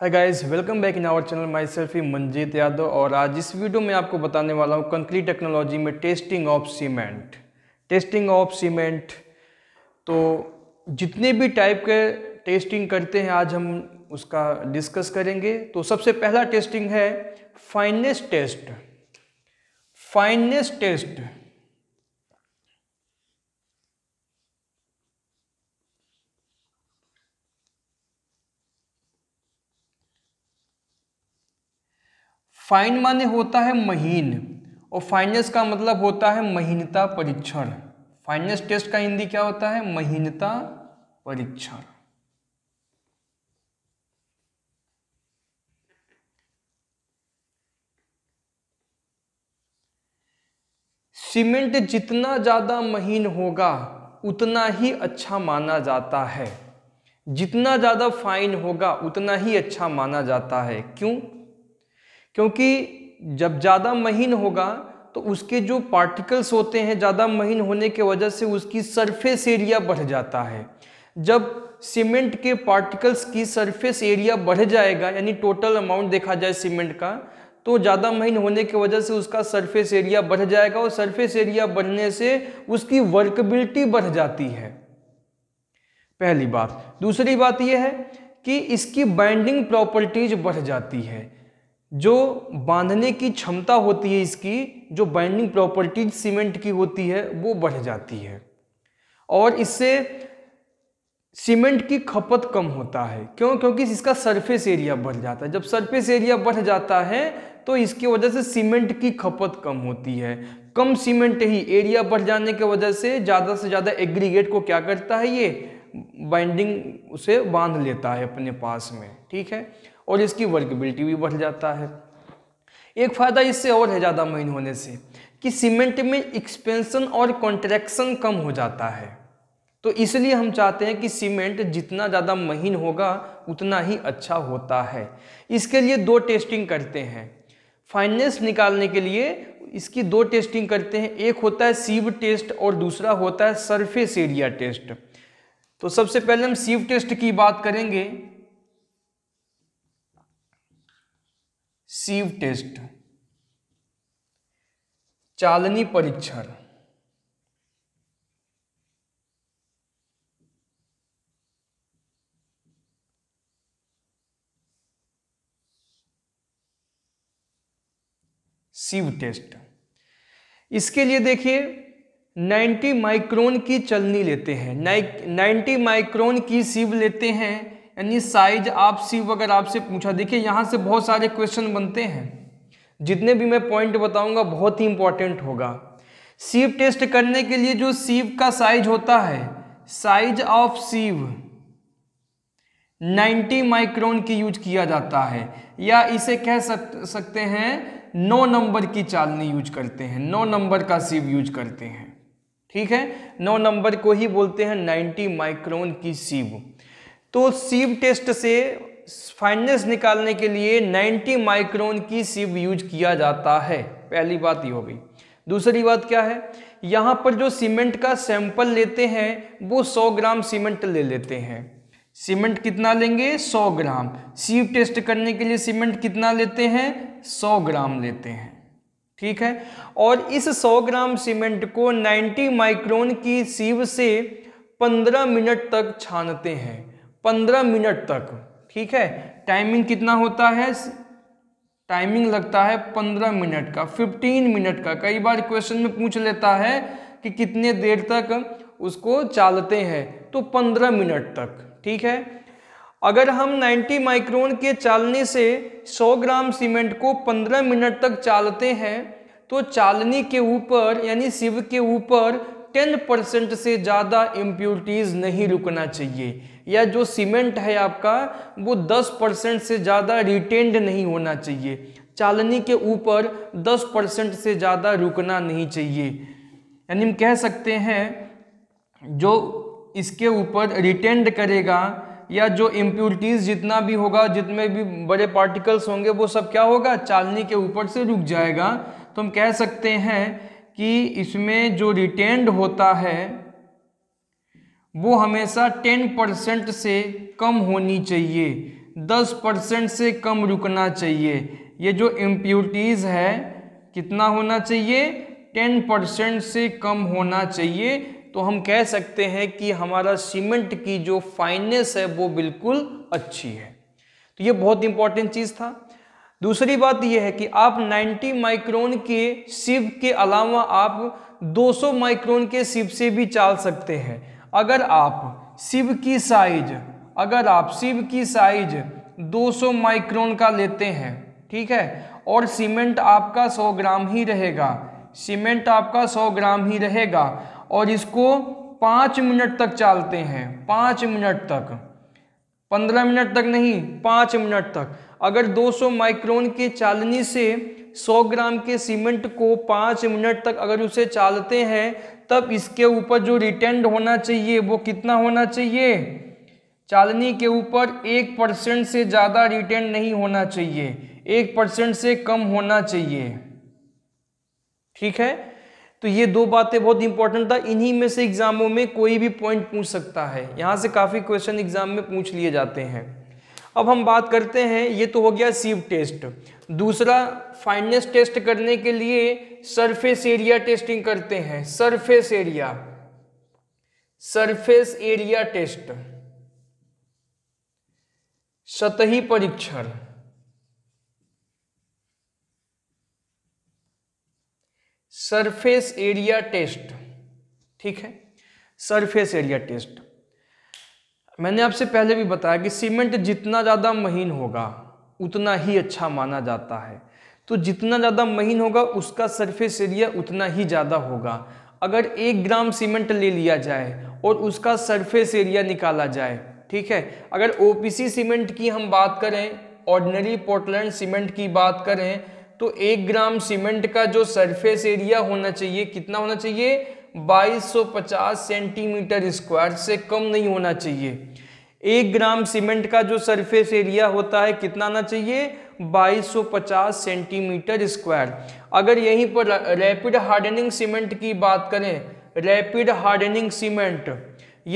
hi guys welcome back in our channel my selfie Manjeet Yadav और आज इस वीडियो में आपको बताने वाला हूँ कंक्रीट टेक्नोलॉजी में testing of cement testing of cement तो जितने भी टाइप के टेस्टिंग करते हैं आज हम उसका डिस्कस करेंगे तो सबसे पहला टेस्टिंग है fineness test fineness test fine माने होता है महीन और फाइनेंस का मतलब होता है महीनता परीक्षण फाइनेंस टेस्ट का हिंदी क्या होता है महीनता परीक्षण सीमेंट जितना ज़्यादा महीन होगा उतना ही अच्छा माना जाता है जितना ज़्यादा फाइन होगा उतना ही अच्छा माना जाता है क्यों क्योंकि जब ज़्यादा महीन होगा तो उसके जो पार्टिकल्स होते हैं ज़्यादा महीन होने के वजह से उसकी सरफेस एरिया बढ़ जाता है जब सीमेंट के पार्टिकल्स की सरफेस एरिया बढ़ जाएगा यानी टोटल अमाउंट देखा जाए सीमेंट का तो ज़्यादा महीन होने की वजह से उसका सरफेस एरिया बढ़ जाएगा और सरफेस एरिया बढ़ने से उसकी वर्कबिलिटी बढ़ जाती है पहली बात दूसरी बात यह है कि इसकी बाइंडिंग प्रॉपर्टीज बढ़ जाती है जो बांधने की क्षमता होती है इसकी जो बाइंडिंग प्रॉपर्टीज सीमेंट की होती है वो बढ़ जाती है और इससे सीमेंट की खपत कम होता है क्यों क्योंकि इसका सरफेस एरिया बढ़ जाता है जब सरफेस एरिया बढ़ जाता है तो इसकी वजह से सीमेंट की खपत कम होती है कम सीमेंट ही एरिया बढ़ जाने की वजह से ज़्यादा से ज़्यादा एग्रीगेट को क्या करता है ये बाइंडिंग उसे बांध लेता है अपने पास में ठीक है और इसकी वर्कबिलिटी भी बढ़ जाता है एक फ़ायदा इससे और है ज़्यादा महीन होने से कि सीमेंट में एक्सपेंसन और कॉन्ट्रैक्शन कम हो जाता है तो इसलिए हम चाहते हैं कि सीमेंट जितना ज़्यादा महीन होगा उतना ही अच्छा होता है इसके लिए दो टेस्टिंग करते हैं फाइनेंस निकालने के लिए इसकी दो टेस्टिंग करते हैं एक होता है सीव टेस्ट और दूसरा होता है सरफेस एरिया टेस्ट तो सबसे पहले हम सीव टेस्ट की बात करेंगे सीव टेस्ट चालनी परीक्षण सीव टेस्ट इसके लिए देखिए 90 माइक्रोन की चलनी लेते हैं 90 माइक्रोन की सीव लेते हैं यानी साइज आपसी अगर आपसे पूछा देखिए यहाँ से बहुत सारे क्वेश्चन बनते हैं जितने भी मैं पॉइंट बताऊंगा बहुत ही इंपॉर्टेंट होगा सीव टेस्ट करने के लिए जो सीव का साइज होता है साइज ऑफ सीव 90 माइक्रोन की यूज किया जाता है या इसे कह सकते हैं नौ नंबर की चालनी यूज करते हैं नौ नंबर का सीव यूज करते हैं ठीक है नौ नंबर को ही बोलते हैं 90 माइक्रोन की सीव तो सीव टेस्ट से फाइननेस निकालने के लिए 90 माइक्रोन की सीव यूज किया जाता है पहली बात ये हो गई दूसरी बात क्या है यहाँ पर जो सीमेंट का सैंपल लेते हैं वो 100 ग्राम सीमेंट ले लेते हैं सीमेंट कितना लेंगे 100 ग्राम सीव टेस्ट करने के लिए सीमेंट कितना लेते हैं 100 ग्राम लेते हैं ठीक है और इस 100 ग्राम सीमेंट को 90 माइक्रोन की सीव से 15 मिनट तक छानते हैं पंद्रह मिनट तक ठीक है टाइमिंग कितना होता है टाइमिंग लगता है पंद्रह मिनट का फिफ्टीन मिनट का कई बार क्वेश्चन में पूछ लेता है कि कितने देर तक उसको चालते हैं तो पंद्रह मिनट तक ठीक है अगर हम 90 माइक्रोन के चालने से 100 ग्राम सीमेंट को 15 मिनट तक चालते हैं तो चालनी के ऊपर यानी सिव के ऊपर 10 परसेंट से ज़्यादा इम्प्यूरिटीज़ नहीं रुकना चाहिए या जो सीमेंट है आपका वो 10 परसेंट से ज़्यादा रिटेंड नहीं होना चाहिए चालनी के ऊपर 10 परसेंट से ज़्यादा रुकना नहीं चाहिए यानी हम कह सकते हैं जो इसके ऊपर रिटेंड करेगा या जो इम्प्यूरिटीज़ जितना भी होगा जितने भी बड़े पार्टिकल्स होंगे वो सब क्या होगा चालनी के ऊपर से रुक जाएगा तो हम कह सकते हैं कि इसमें जो रिटेंड होता है वो हमेशा टेन परसेंट से कम होनी चाहिए दस परसेंट से कम रुकना चाहिए ये जो इम्प्यूटीज़ है कितना होना चाहिए टेन परसेंट से कम होना चाहिए तो हम कह सकते हैं कि हमारा सीमेंट की जो फाइनेस है वो बिल्कुल अच्छी है तो ये बहुत इंपॉर्टेंट चीज़ था दूसरी बात यह है कि आप 90 माइक्रोन के सिप के अलावा आप 200 माइक्रोन के सिप से भी चाल सकते हैं अगर आप शिव की साइज अगर आप शिव की साइज 200 माइक्रोन का लेते हैं ठीक है और सीमेंट आपका 100 ग्राम ही रहेगा सीमेंट आपका 100 ग्राम ही रहेगा और इसको पाँच मिनट तक चालते हैं पाँच मिनट तक पंद्रह मिनट तक नहीं पाँच मिनट तक अगर 200 माइक्रोन के चालनी से 100 ग्राम के सीमेंट को पाँच मिनट तक अगर उसे चालते हैं तब इसके ऊपर जो रिटेंड होना चाहिए वो कितना होना चाहिए चालनी के ऊपर एक परसेंट से ज़्यादा रिटेंड नहीं होना चाहिए एक परसेंट से कम होना चाहिए ठीक है तो ये दो बातें बहुत इंपॉर्टेंट था इन्हीं में से एग्जामों में कोई भी पॉइंट पूछ सकता है यहाँ से काफ़ी क्वेश्चन एग्जाम में पूछ लिए जाते हैं अब हम बात करते हैं ये तो हो गया सीव टेस्ट दूसरा फाइनेस टेस्ट करने के लिए सरफेस एरिया टेस्टिंग करते हैं surface area surface area test सतही परीक्षण सरफेस एरिया टेस्ट ठीक है सरफेस एरिया टेस्ट मैंने आपसे पहले भी बताया कि सीमेंट जितना ज़्यादा महीन होगा उतना ही अच्छा माना जाता है तो जितना ज़्यादा महीन होगा उसका सरफेस एरिया उतना ही ज़्यादा होगा अगर एक ग्राम सीमेंट ले लिया जाए और उसका सरफेस एरिया निकाला जाए ठीक है अगर ओ सीमेंट की हम बात करें ऑर्डनरी पोर्टलैंड सीमेंट की बात करें तो एक ग्राम सीमेंट का जो सरफेस एरिया होना चाहिए कितना होना चाहिए 2250 सेंटीमीटर स्क्वायर से कम नहीं होना चाहिए एक ग्राम सीमेंट का जो सरफेस एरिया होता है कितना आना चाहिए 2250 सेंटीमीटर स्क्वायर अगर यहीं पर रैपिड हार्डनिंग सीमेंट की बात करें रैपिड हार्डनिंग सीमेंट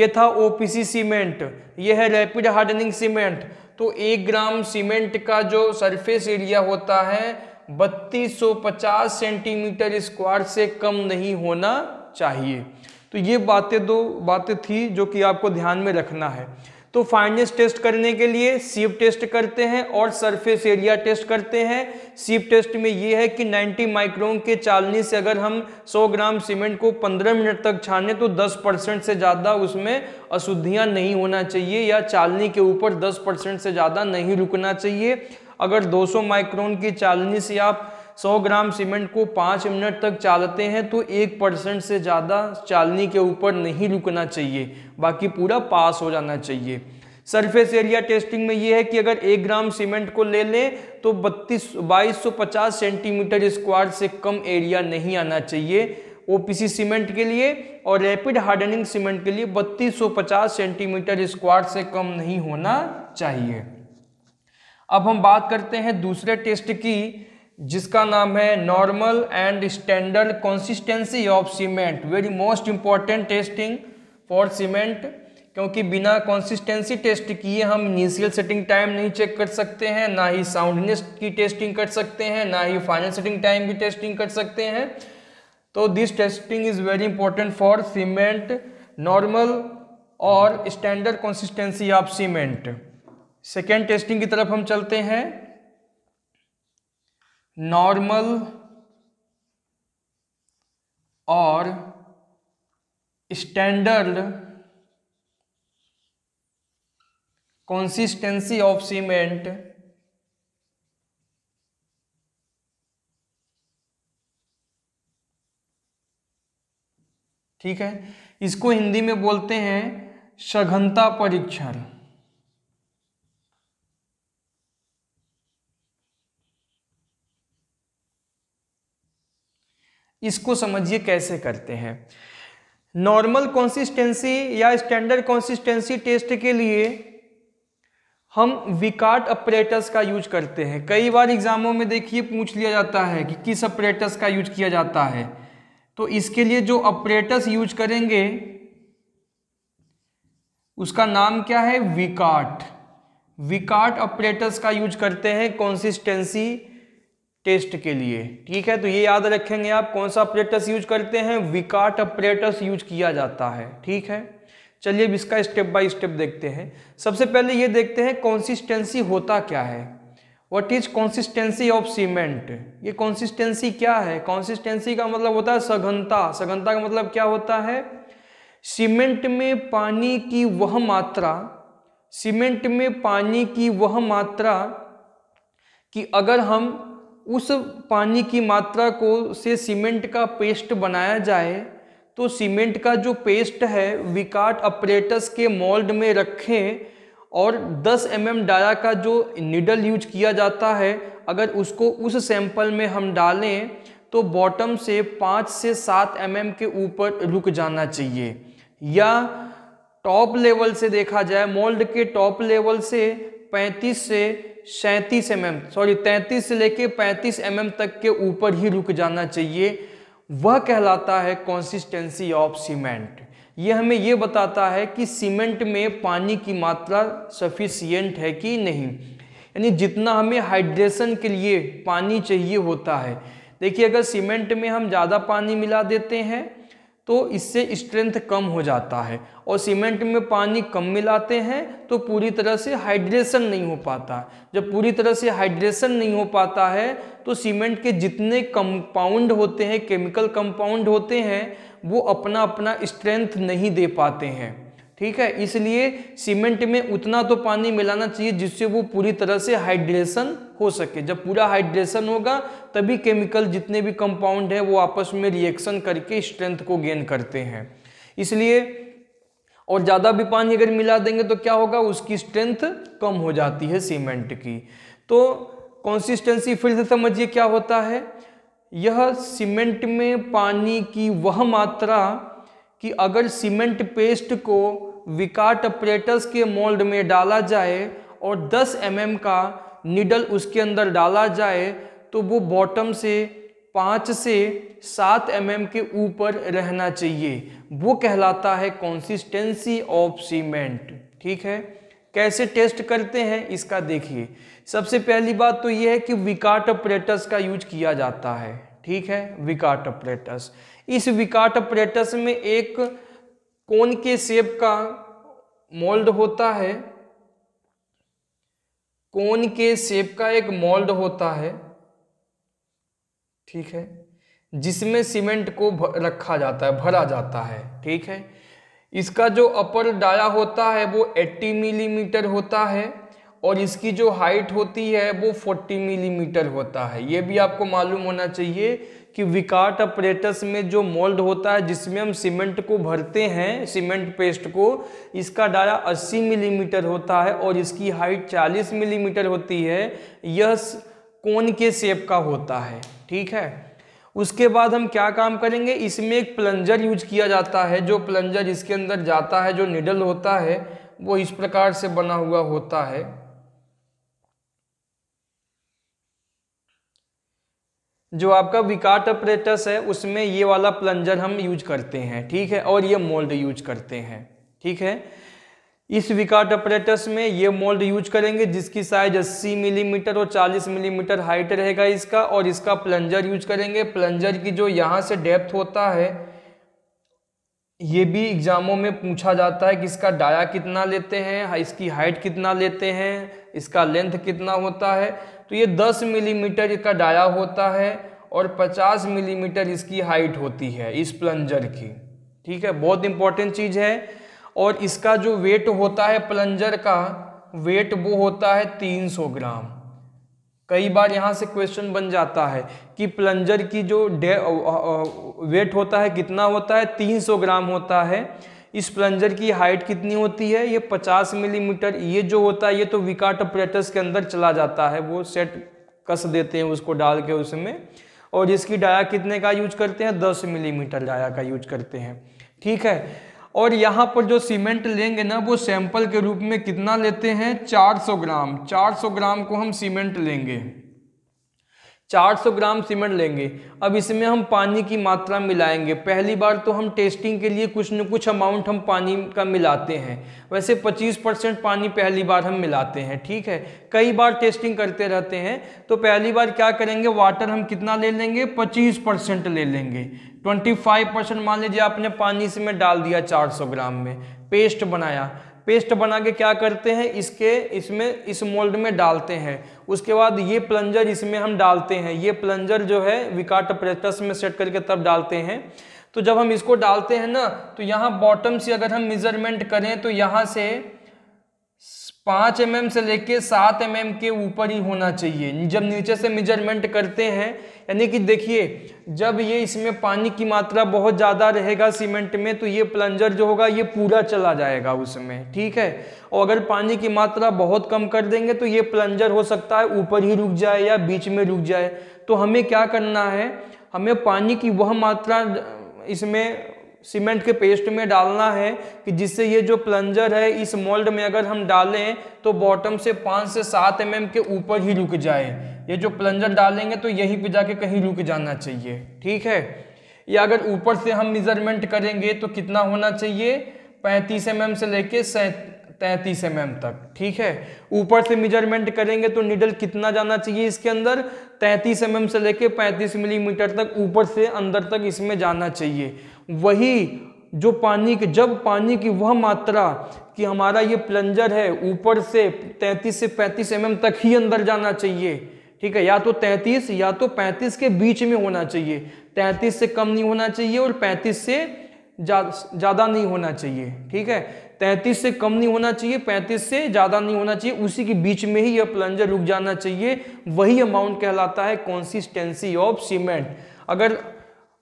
ये था ओपीसी सीमेंट ये है रैपिड हार्डनिंग सीमेंट तो एक ग्राम सीमेंट का जो सरफेस एरिया होता है 3250 सेंटीमीटर स्क्वायर से कम नहीं होना चाहिए तो ये बातें दो बातें थी जो कि आपको ध्यान में रखना है तो फाइनेस टेस्ट करने के लिए सीप टेस्ट करते हैं और सरफेस एरिया टेस्ट करते हैं सीप टेस्ट में ये है कि 90 माइक्रोन के चालनी से अगर हम 100 ग्राम सीमेंट को 15 मिनट तक छाने तो 10 परसेंट से ज़्यादा उसमें अशुद्धियाँ नहीं होना चाहिए या चालनी के ऊपर 10 परसेंट से ज़्यादा नहीं रुकना चाहिए अगर दो माइक्रोन की चालनी से आप 100 ग्राम सीमेंट को पाँच मिनट तक चालते हैं तो एक परसेंट से ज़्यादा चालनी के ऊपर नहीं रुकना चाहिए बाकी पूरा पास हो जाना चाहिए सरफेस एरिया टेस्टिंग में यह है कि अगर एक ग्राम सीमेंट को ले लें तो बत्तीस बाईस सेंटीमीटर स्क्वायर से कम एरिया नहीं आना चाहिए ओपीसी सीमेंट के लिए और रैपिड हार्डनिंग सीमेंट के लिए 3250 सेंटीमीटर स्क्वायर से कम नहीं होना चाहिए अब हम बात करते हैं दूसरे टेस्ट की जिसका नाम है normal and standard consistency of cement very most important testing for cement क्योंकि बिना कंसिस्टेंसी टेस्ट किए हम इनिशियल सेटिंग टाइम नहीं चेक कर सकते हैं ना ही साउंडनेस की टेस्टिंग कर सकते हैं ना ही फाइनल सेटिंग टाइम की टेस्टिंग कर सकते हैं तो this testing is very important for cement normal और standard consistency of cement second testing की तरफ हम चलते हैं नॉर्मल और स्टैंडर्ड कंसिस्टेंसी ऑफ सीमेंट ठीक है इसको हिंदी में बोलते हैं सघनता परीक्षण इसको समझिए कैसे करते हैं नॉर्मल कंसिस्टेंसी या स्टैंडर्ड कंसिस्टेंसी टेस्ट के लिए हम विकाट अपरेटस का यूज करते हैं कई बार एग्जामों में देखिए पूछ लिया जाता है कि किस अपरेटस का यूज किया जाता है तो इसके लिए जो अपरेटस यूज करेंगे उसका नाम क्या है विकाट विकाट अपरेटस का यूज करते हैं कंसिस्टेंसी टेस्ट के लिए ठीक है तो ये याद रखेंगे आप कौन सा अपरेटस यूज करते हैं विकाट अपरेटस यूज किया जाता है ठीक है चलिए अब इसका स्टेप बाय स्टेप देखते हैं सबसे पहले ये देखते हैं कॉन्सिस्टेंसी होता क्या है what is consistency of cement ये कॉन्सिस्टेंसी क्या है कॉन्सिस्टेंसी का मतलब होता है सघनता सघनता का मतलब क्या होता है सीमेंट में पानी की वह मात्रा सीमेंट में पानी की वह मात्रा कि अगर हम उस पानी की मात्रा को से सीमेंट का पेस्ट बनाया जाए तो सीमेंट का जो पेस्ट है विकाट अपरेटस के मोल्ड में रखें और 10 एम mm डाया का जो निडल यूज किया जाता है अगर उसको उस सैंपल में हम डालें तो बॉटम से 5 से 7 एम mm के ऊपर रुक जाना चाहिए या टॉप लेवल से देखा जाए मोल्ड के टॉप लेवल से 35 से सैंतीस एम एम सॉरी तैंतीस से लेके पैंतीस एम एम तक के ऊपर ही रुक जाना चाहिए वह कहलाता है कॉन्सिस्टेंसी ऑफ सीमेंट ये हमें ये बताता है कि सीमेंट में पानी की मात्रा सफिशियंट है कि नहीं यानी जितना हमें हाइड्रेशन के लिए पानी चाहिए होता है देखिए अगर सीमेंट में हम ज़्यादा पानी मिला देते हैं तो इससे स्ट्रेंथ कम हो जाता है और सीमेंट में पानी कम मिलाते हैं तो पूरी तरह से हाइड्रेशन नहीं हो पाता जब पूरी तरह से हाइड्रेशन नहीं हो पाता है तो सीमेंट के जितने कंपाउंड होते हैं केमिकल कंपाउंड होते हैं वो अपना अपना स्ट्रेंथ नहीं दे पाते हैं ठीक है इसलिए सीमेंट में उतना तो पानी मिलाना चाहिए जिससे वो पूरी तरह से हाइड्रेशन हो सके जब पूरा हाइड्रेशन होगा तभी केमिकल जितने भी कंपाउंड हैं वो आपस में रिएक्शन करके स्ट्रेंथ को गेन करते हैं इसलिए और ज़्यादा भी पानी अगर मिला देंगे तो क्या होगा उसकी स्ट्रेंथ कम हो जाती है सीमेंट की तो कंसिस्टेंसी फिर से समझिए क्या होता है यह सीमेंट में पानी की वह मात्रा कि अगर सीमेंट पेस्ट को विकाट अपरेटस के मोल्ड में डाला जाए और 10 एम mm का निडल उसके अंदर डाला जाए तो वो बॉटम से पाँच से सात एम mm के ऊपर रहना चाहिए वो कहलाता है कॉन्सिस्टेंसी ऑफ सीमेंट ठीक है कैसे टेस्ट करते हैं इसका देखिए सबसे पहली बात तो यह है कि विकाट अपरेटस का यूज किया जाता है ठीक है विकाट अपरेटस इस विकाट अपरेटस में एक कोन के सेप का मोल्ड होता है कोन के सेप का एक मोल्ड होता है ठीक है जिसमें सीमेंट को रखा जाता है भरा जाता है ठीक है इसका जो अपर डाया होता है वो 80 मिलीमीटर mm होता है और इसकी जो हाइट होती है वो 40 मिलीमीटर mm होता है ये भी आपको मालूम होना चाहिए कि विकाट अपरेटस में जो मोल्ड होता है जिसमें हम सीमेंट को भरते हैं सीमेंट पेस्ट को इसका डाया 80 मिलीमीटर होता है और इसकी हाइट 40 मिलीमीटर होती है यह कोन के शेप का होता है ठीक है उसके बाद हम क्या काम करेंगे इसमें एक प्लंजर यूज किया जाता है जो प्लंजर इसके अंदर जाता है जो निडल होता है वो इस प्रकार से बना हुआ होता है जो आपका विकाट अपरेटस है उसमें ये वाला प्लंजर हम यूज करते हैं ठीक है और ये मोल्ड यूज करते हैं ठीक है इस विकाट अपरेटस में ये मोल्ड यूज करेंगे जिसकी साइज 80 मिलीमीटर और 40 मिलीमीटर हाइट रहेगा इसका और इसका प्लंजर यूज करेंगे प्लंजर की जो यहाँ से डेप्थ होता है ये भी एग्जामों में पूछा जाता है कि इसका डाया कितना लेते हैं इसकी हाइट कितना लेते हैं इसका लेंथ कितना होता है तो ये 10 मिलीमीटर का डाया होता है और 50 मिलीमीटर इसकी हाइट होती है इस प्लंजर की ठीक है बहुत इंपॉर्टेंट चीज़ है और इसका जो वेट होता है प्लंजर का वेट वो होता है 300 ग्राम कई बार यहाँ से क्वेश्चन बन जाता है कि प्लंजर की जो वेट होता है कितना होता है 300 ग्राम होता है इस प्लंजर की हाइट कितनी होती है ये 50 मिलीमीटर ये जो होता है ये तो विकाट ऑपरेटर्स के अंदर चला जाता है वो सेट कस देते हैं उसको डाल के उसमें और इसकी डाया कितने का यूज करते हैं 10 मिलीमीटर डाया का यूज करते हैं ठीक है और यहाँ पर जो सीमेंट लेंगे ना वो सैंपल के रूप में कितना लेते हैं 400 ग्राम 400 ग्राम को हम सीमेंट लेंगे 400 ग्राम सीमेंट लेंगे अब इसमें हम पानी की मात्रा मिलाएंगे पहली बार तो हम टेस्टिंग के लिए कुछ न कुछ अमाउंट हम पानी का मिलाते हैं वैसे 25 परसेंट पानी पहली बार हम मिलाते हैं ठीक है कई बार टेस्टिंग करते रहते हैं तो पहली बार क्या करेंगे वाटर हम कितना ले लेंगे 25 परसेंट ले लेंगे 25 परसेंट मान लीजिए आपने पानी इसमें डाल दिया चार ग्राम में पेस्ट बनाया पेस्ट बना के क्या करते हैं इसके इसमें इस मोल्ड में डालते हैं उसके बाद ये प्लंजर इसमें हम डालते हैं ये प्लंजर जो है विकाट अपरेटस में सेट करके तब डालते हैं तो जब हम इसको डालते हैं ना तो यहाँ बॉटम से अगर हम मेजरमेंट करें तो यहाँ से पाँच एम mm से लेके सात एम mm के ऊपर ही होना चाहिए जब नीचे से मेजरमेंट करते हैं यानी कि देखिए जब ये इसमें पानी की मात्रा बहुत ज़्यादा रहेगा सीमेंट में तो ये प्लंजर जो होगा ये पूरा चला जाएगा उसमें ठीक है और अगर पानी की मात्रा बहुत कम कर देंगे तो ये प्लंजर हो सकता है ऊपर ही रुक जाए या बीच में रुक जाए तो हमें क्या करना है हमें पानी की वह मात्रा इसमें सीमेंट के पेस्ट में डालना है कि जिससे ये जो प्लंजर है इस मोल्ड में अगर हम डालें तो बॉटम से पाँच से सात एम के ऊपर ही रुक जाए ये जो प्लंजर डालेंगे तो यहीं पे जाके कहीं रुक जाना चाहिए ठीक है या अगर ऊपर से हम मेजरमेंट करेंगे तो कितना होना चाहिए पैंतीस एम से लेके तैंतीस एम mm तक ठीक है ऊपर से मेजरमेंट करेंगे तो निडल कितना जाना चाहिए इसके अंदर तैंतीस एम mm से लेके पैंतीस मिलीमीटर तक ऊपर से अंदर तक इसमें जाना चाहिए वही जो पानी के जब पानी की वह मात्रा कि हमारा ये प्लंजर है ऊपर से 33 से 35 एम mm तक ही अंदर जाना चाहिए ठीक है या तो 33 या तो 35 के बीच में होना चाहिए 33 से कम नहीं होना चाहिए और 35 से ज़्यादा नहीं होना चाहिए ठीक है 33 से कम नहीं होना चाहिए 35 से ज़्यादा नहीं होना चाहिए उसी के बीच में ही यह प्लंजर रुक जाना चाहिए वही अमाउंट कहलाता है कॉन्सिस्टेंसी ऑफ सीमेंट अगर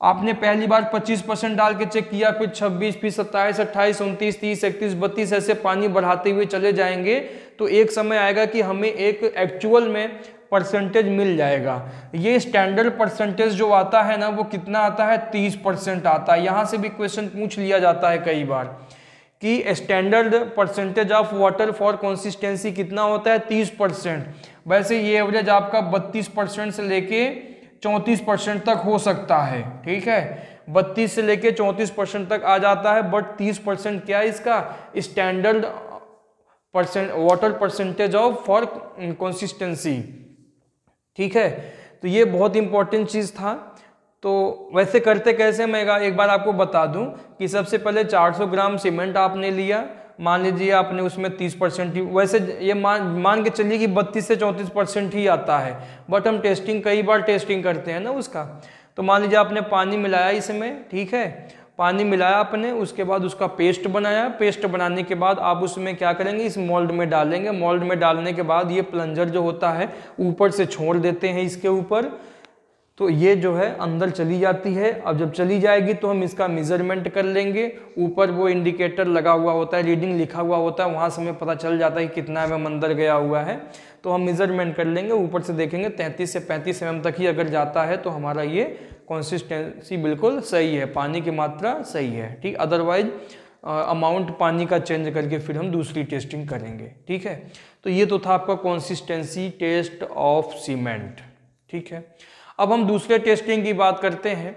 आपने पहली बार 25 परसेंट डाल के चेक किया फिर 26 फिर 27 28 उनतीस तीस इकतीस बत्तीस ऐसे पानी बढ़ाते हुए चले जाएंगे तो एक समय आएगा कि हमें एक एक्चुअल में परसेंटेज मिल जाएगा ये स्टैंडर्ड परसेंटेज जो आता है ना वो कितना आता है तीस परसेंट आता है यहाँ से भी क्वेश्चन पूछ लिया जाता है कई बार कि standard percentage of water for consistency कितना होता है तीस परसेंट वैसे ये एवरेज आपका बत्तीस परसेंट से लेके चौंतीस परसेंट तक हो सकता है ठीक है बत्तीस से लेके चौंतीस परसेंट तक आ जाता है बट तीस परसेंट क्या है इसका standard percent water percentage of for consistency ठीक है तो ये बहुत इंपॉर्टेंट चीज़ था तो वैसे करते कैसे मैं एक बार आपको बता दूं कि सबसे पहले 400 ग्राम सीमेंट आपने लिया मान लीजिए आपने उसमें 30 परसेंट ही वैसे ये मान मान के चलिए कि 32 से 34 परसेंट ही आता है बट हम टेस्टिंग कई बार टेस्टिंग करते हैं ना उसका तो मान लीजिए आपने पानी मिलाया इसमें ठीक है पानी मिलाया आपने उसके बाद उसका पेस्ट बनाया पेस्ट बनाने के बाद आप उसमें क्या करेंगे इस मोल्ड में डालेंगे मोल्ड में डालने के बाद ये प्लंजर जो होता है ऊपर से छोड़ देते हैं इसके ऊपर तो ये जो है अंदर चली जाती है अब जब चली जाएगी तो हम इसका मेजरमेंट कर लेंगे ऊपर वो इंडिकेटर लगा हुआ होता है रीडिंग लिखा हुआ होता है वहाँ से हमें पता चल जाता है कि कितना एम अंदर गया हुआ है तो हम मेजरमेंट कर लेंगे ऊपर से देखेंगे 33 से 35 एम तक ही अगर जाता है तो हमारा ये कॉन्सिस्टेंसी बिल्कुल सही है पानी की मात्रा सही है ठीक अदरवाइज अमाउंट पानी का चेंज करके फिर हम दूसरी टेस्टिंग करेंगे ठीक है तो ये तो था आपका कॉन्सिस्टेंसी टेस्ट ऑफ सीमेंट ठीक है अब हम दूसरे टेस्टिंग की बात करते हैं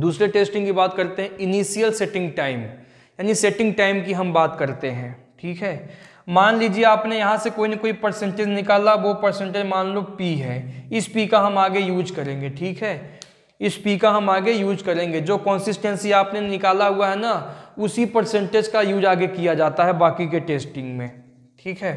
दूसरे टेस्टिंग की बात करते हैं इनिशियल सेटिंग टाइम यानी सेटिंग टाइम की हम बात करते हैं ठीक है मान लीजिए आपने यहाँ से कोई ना कोई परसेंटेज निकाला वो परसेंटेज मान लो पी है इस पी का हम आगे यूज करेंगे ठीक है इस पी का हम आगे यूज करेंगे जो कंसिस्टेंसी आपने निकाला हुआ है ना उसी परसेंटेज का यूज आगे किया जाता है बाकी के टेस्टिंग में ठीक है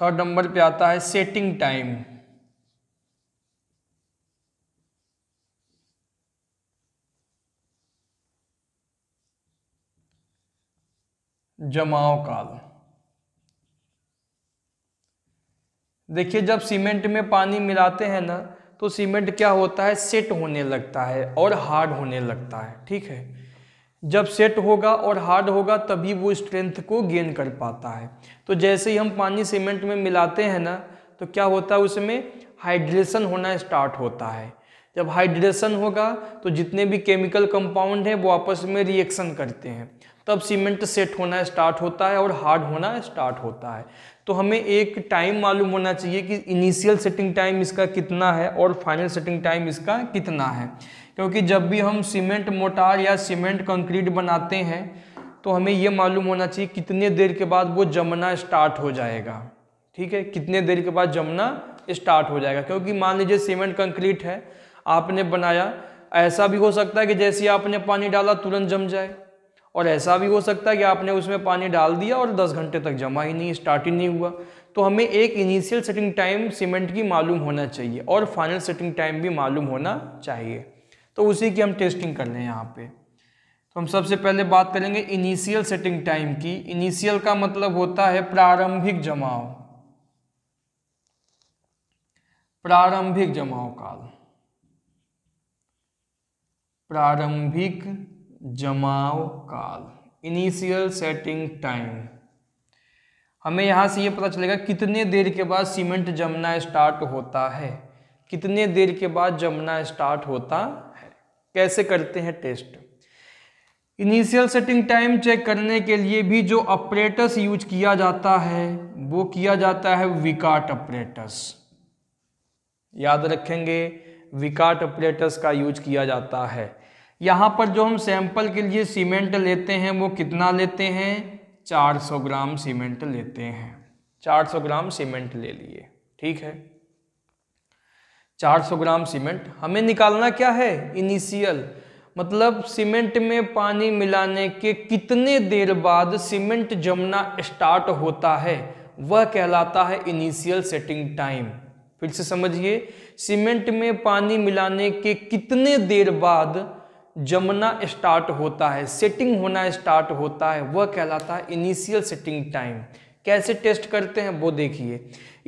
थर्ड नंबर पे आता है सेटिंग टाइम जमाव काल देखिए जब सीमेंट में पानी मिलाते हैं ना तो सीमेंट क्या होता है सेट होने लगता है और हार्ड होने लगता है ठीक है जब सेट होगा और हार्ड होगा तभी वो स्ट्रेंथ को गेन कर पाता है तो जैसे ही हम पानी सीमेंट में मिलाते हैं ना तो क्या होता है उसमें हाइड्रेशन होना स्टार्ट होता है जब हाइड्रेशन होगा तो जितने भी केमिकल कंपाउंड हैं वो आपस में रिएक्शन करते हैं तब सीमेंट सेट होना स्टार्ट होता है और हार्ड होना स्टार्ट होता है तो हमें एक टाइम मालूम होना चाहिए कि इनिशियल सेटिंग टाइम इसका कितना है और फाइनल सेटिंग टाइम इसका कितना है क्योंकि जब भी हम सीमेंट मोटार या सीमेंट कंक्रीट बनाते हैं तो हमें यह मालूम होना चाहिए कितने देर के बाद वो जमना स्टार्ट हो जाएगा ठीक है कितने देर के बाद जमना स्टार्ट हो जाएगा क्योंकि मान लीजिए सीमेंट कंक्रीट है आपने बनाया ऐसा भी हो सकता है कि जैसे आपने पानी डाला तुरंत जम जाए और ऐसा भी हो सकता है कि आपने उसमें पानी डाल दिया और 10 घंटे तक जमा ही नहीं स्टार्ट ही नहीं हुआ तो हमें एक इनिशियल सेटिंग टाइम सीमेंट की मालूम होना चाहिए और फाइनल सेटिंग टाइम भी मालूम होना चाहिए तो उसी की हम टेस्टिंग कर लें यहाँ पे तो हम सबसे पहले बात करेंगे इनिशियल सेटिंग टाइम की इनिशियल का मतलब होता है प्रारंभिक जमाव प्रारंभिक जमाव काल प्रारंभिक जमाव काल इनिशियल सेटिंग टाइम हमें यहाँ से ये पता चलेगा कितने देर के बाद सीमेंट जमना स्टार्ट होता है कितने देर के बाद जमना स्टार्ट होता है कैसे करते हैं test initial setting time check करने के लिए भी जो ऑपरेटस यूज किया जाता है वो किया जाता है विकाट ऑपरेटस याद रखेंगे विकाट ऑपरेटस का यूज किया जाता है यहाँ पर जो हम सैंपल के लिए सीमेंट लेते हैं वो कितना लेते हैं 400 ग्राम सीमेंट लेते हैं 400 ग्राम सीमेंट ले लिए ठीक है 400 ग्राम सीमेंट हमें निकालना क्या है इनिशियल मतलब सीमेंट में पानी मिलाने के कितने देर बाद सीमेंट जमना स्टार्ट होता है वह कहलाता है इनिशियल सेटिंग टाइम फिर से समझिए सीमेंट में पानी मिलाने के कितने देर बाद जमना स्टार्ट होता है सेटिंग होना स्टार्ट होता है वह कहलाता है इनिशियल सेटिंग टाइम कैसे टेस्ट करते हैं वो देखिए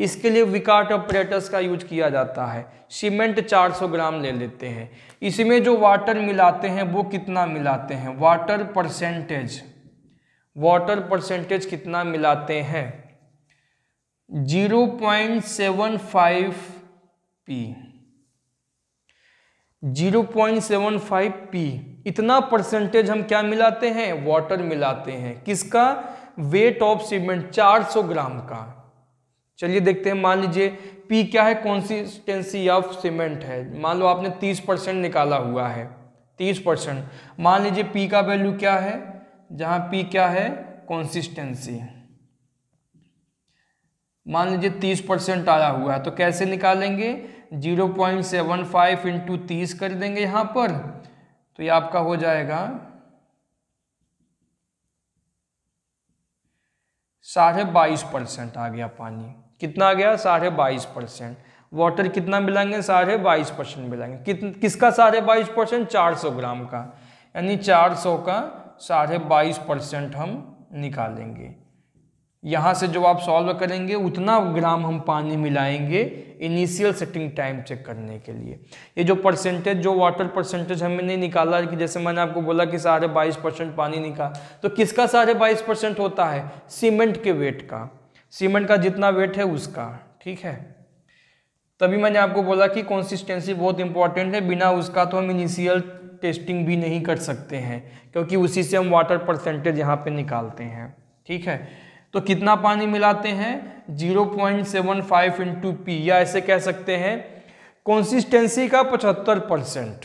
इसके लिए विकाट ऑपरेटर्स का यूज किया जाता है सीमेंट 400 ग्राम ले लेते हैं इसमें जो वाटर मिलाते हैं वो कितना मिलाते हैं वाटर परसेंटेज वाटर परसेंटेज कितना मिलाते हैं 0.75 P zero point seven five P इतना परसेंटेज हम क्या मिलाते हैं वाटर मिलाते हैं किसका वेट ऑफ सीमेंट 400 ग्राम का चलिए देखते हैं मान लीजिए पी क्या है कॉन्सिस्टेंसी ऑफ सीमेंट है मान लो आपने 30 परसेंट निकाला हुआ है 30 परसेंट मान लीजिए पी का वैल्यू क्या है जहां पी क्या है कॉन्सिस्टेंसी मान लीजिए 30 परसेंट आया हुआ है तो कैसे निकालेंगे zero point seven five into तीस कर देंगे यहाँ पर तो ये आपका हो जाएगा साढ़े बाईस परसेंट आ गया पानी कितना आ गया साढ़े बाईस परसेंट वाटर कितना मिलाएंगे साढ़े बाईस परसेंट मिलाएंगे कितना किसका साढ़े बाईस परसेंट चार सौ ग्राम का यानी चार सौ का साढ़े बाईस परसेंट हम निकालेंगे यहाँ से जो आप सॉल्व करेंगे उतना ग्राम हम पानी मिलाएंगे इनिशियल सेटिंग टाइम चेक करने के लिए ये जो परसेंटेज जो वाटर परसेंटेज हमें नहीं निकाला कि जैसे मैंने आपको बोला कि साढ़े बाईस परसेंट पानी निकाल तो किसका साढ़े बाईस परसेंट होता है सीमेंट के वेट का सीमेंट का जितना वेट है उसका ठीक है तभी मैंने आपको बोला कि कॉन्सिस्टेंसी बहुत इंपॉर्टेंट है बिना उसका तो हम इनिशियल टेस्टिंग भी नहीं कर सकते हैं क्योंकि उसी से हम वाटर परसेंटेज यहाँ पर निकालते हैं ठीक है तो कितना पानी मिलाते हैं 0.75 point seven five into P या ऐसे कह सकते हैं कंसिस्टेंसी का 75 परसेंट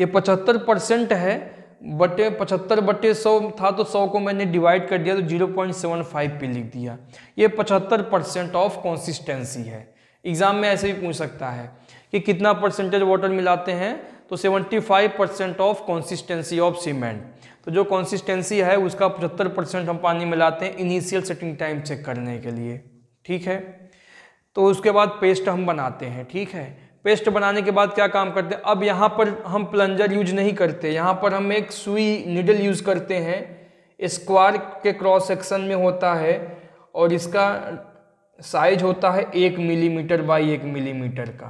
ये 75 परसेंट है बटे पचहत्तर बटे सौ था तो सौ को मैंने डिवाइड कर दिया तो zero point seven five P लिख दिया ये पचहत्तर परसेंट ऑफ कंसिस्टेंसी है एग्जाम में ऐसे भी पूछ सकता है कि कितना परसेंटेज वाटर मिलाते हैं तो seventy five percent of consistency of cement तो जो कंसिस्टेंसी है उसका पचहत्तर परसेंट हम पानी मिलाते हैं इनिशियल सेटिंग टाइम चेक करने के लिए ठीक है तो उसके बाद पेस्ट हम बनाते हैं ठीक है पेस्ट बनाने के बाद क्या काम करते हैं अब यहाँ पर हम प्लंजर यूज नहीं करते यहाँ पर हम एक सुई निडल यूज करते हैं स्क्वायर के क्रॉस सेक्शन में होता है और इसका साइज होता है एक मिलीमीटर बाई एक मिलीमीटर का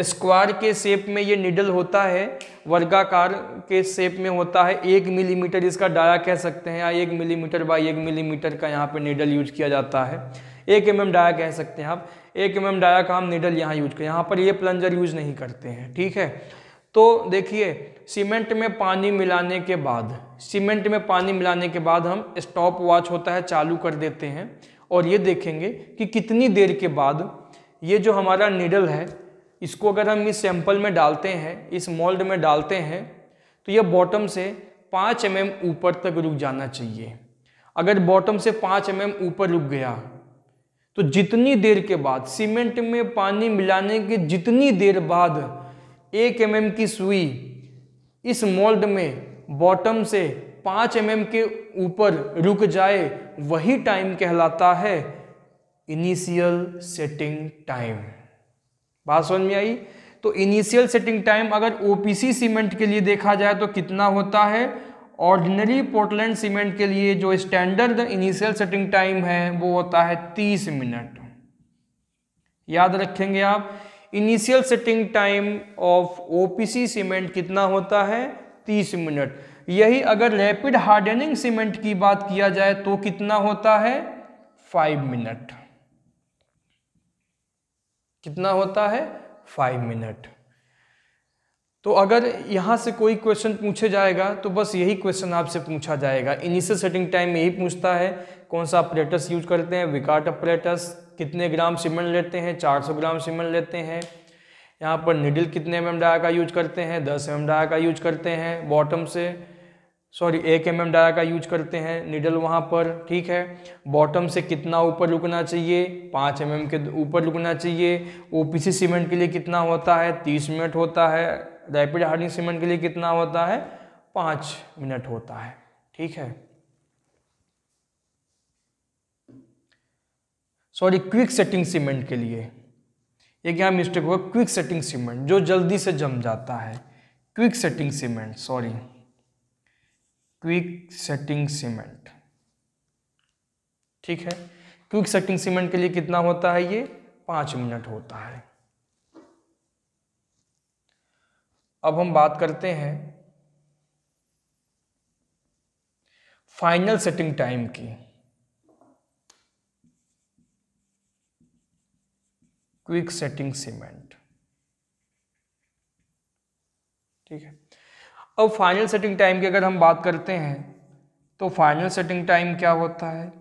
स्क्वायर के शेप में ये निडल होता है वर्गाकार के शेप में होता है एक मिलीमीटर इसका डाया कह सकते हैं या एक मिलीमीटर बाई एक मिलीमीटर का यहाँ पे निडल यूज किया जाता है एक एम एम डाया कह सकते हैं आप एक एम एम डाया का हम निडल यहाँ यूज करें यहाँ पर ये प्लंजर यूज नहीं करते हैं ठीक है तो देखिए सीमेंट में पानी मिलाने के बाद सीमेंट में पानी मिलाने के बाद हम स्टॉप वॉच होता है चालू कर देते हैं और ये देखेंगे कि कितनी देर के बाद ये जो हमारा निडल है इसको अगर हम इस सैंपल में डालते हैं इस मोल्ड में डालते हैं तो यह बॉटम से पाँच एम mm ऊपर तक रुक जाना चाहिए अगर बॉटम से पाँच एम mm ऊपर रुक गया तो जितनी देर के बाद सीमेंट में पानी मिलाने के जितनी देर बाद एक एम mm की सुई इस मोल्ड में बॉटम से पाँच एम mm के ऊपर रुक जाए वही टाइम कहलाता है इनिशियल सेटिंग टाइम बात समझ में आई तो इनिशियल सेटिंग टाइम अगर ओपीसी सीमेंट के लिए देखा जाए तो कितना होता है ऑर्डिनरी पोर्टलैंड सीमेंट के लिए जो स्टैंडर्ड इनिशियल सेटिंग टाइम है वो होता है तीस मिनट याद रखेंगे आप initial setting time of OPC cement कितना होता है तीस मिनट यही अगर रैपिड हार्डनिंग सीमेंट की बात किया जाए तो कितना होता है फाइव मिनट कितना होता है फाइव मिनट तो अगर यहाँ से कोई क्वेश्चन पूछे जाएगा तो बस यही क्वेश्चन आपसे पूछा जाएगा इनिशियल सेटिंग टाइम में यही पूछता है कौन सा अपरेटस यूज करते हैं विकार्ट अपरेटस कितने ग्राम सीमेंट लेते हैं 400 ग्राम सीमेंट लेते हैं यहाँ पर निडिल कितने एम एम डाया का यूज करते हैं 10 एम एम डाया का यूज करते हैं बॉटम से सॉरी एक एम एम डाया का यूज करते हैं निडल वहाँ पर ठीक है बॉटम से कितना ऊपर रुकना चाहिए पाँच एम mm के ऊपर रुकना चाहिए ओ पी सी सीमेंट के लिए कितना होता है तीस मिनट होता है रैपिड हार्डिंग सीमेंट के लिए कितना होता है पाँच मिनट होता है ठीक है सॉरी क्विक सेटिंग सीमेंट के लिए ये क्या मिस्टेक हुआ क्विक सेटिंग सीमेंट जो जल्दी से जम जाता है quick setting cement sorry quick setting cement ठीक है क्विक सेटिंग सीमेंट के लिए कितना होता है ये पांच मिनट होता है अब हम बात करते हैं फाइनल सेटिंग टाइम की क्विक सेटिंग सीमेंट ठीक है अब फाइनल सेटिंग टाइम की अगर हम बात करते हैं तो फाइनल सेटिंग टाइम क्या होता है